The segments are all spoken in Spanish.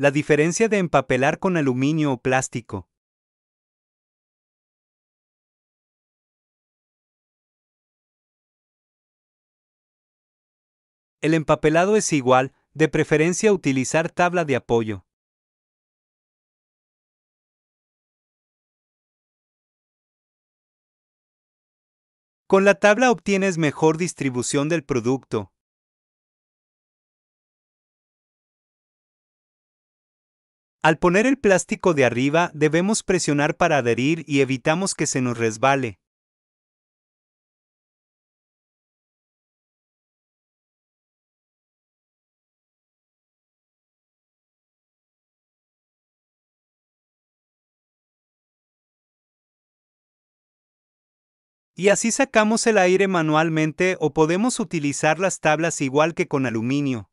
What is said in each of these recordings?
La diferencia de empapelar con aluminio o plástico. El empapelado es igual, de preferencia utilizar tabla de apoyo. Con la tabla obtienes mejor distribución del producto. Al poner el plástico de arriba debemos presionar para adherir y evitamos que se nos resbale. Y así sacamos el aire manualmente o podemos utilizar las tablas igual que con aluminio.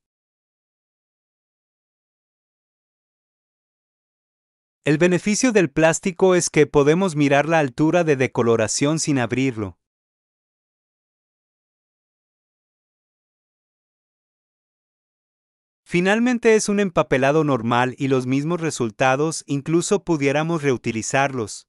El beneficio del plástico es que podemos mirar la altura de decoloración sin abrirlo. Finalmente es un empapelado normal y los mismos resultados incluso pudiéramos reutilizarlos.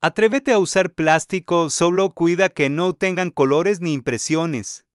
Atrévete a usar plástico, solo cuida que no tengan colores ni impresiones.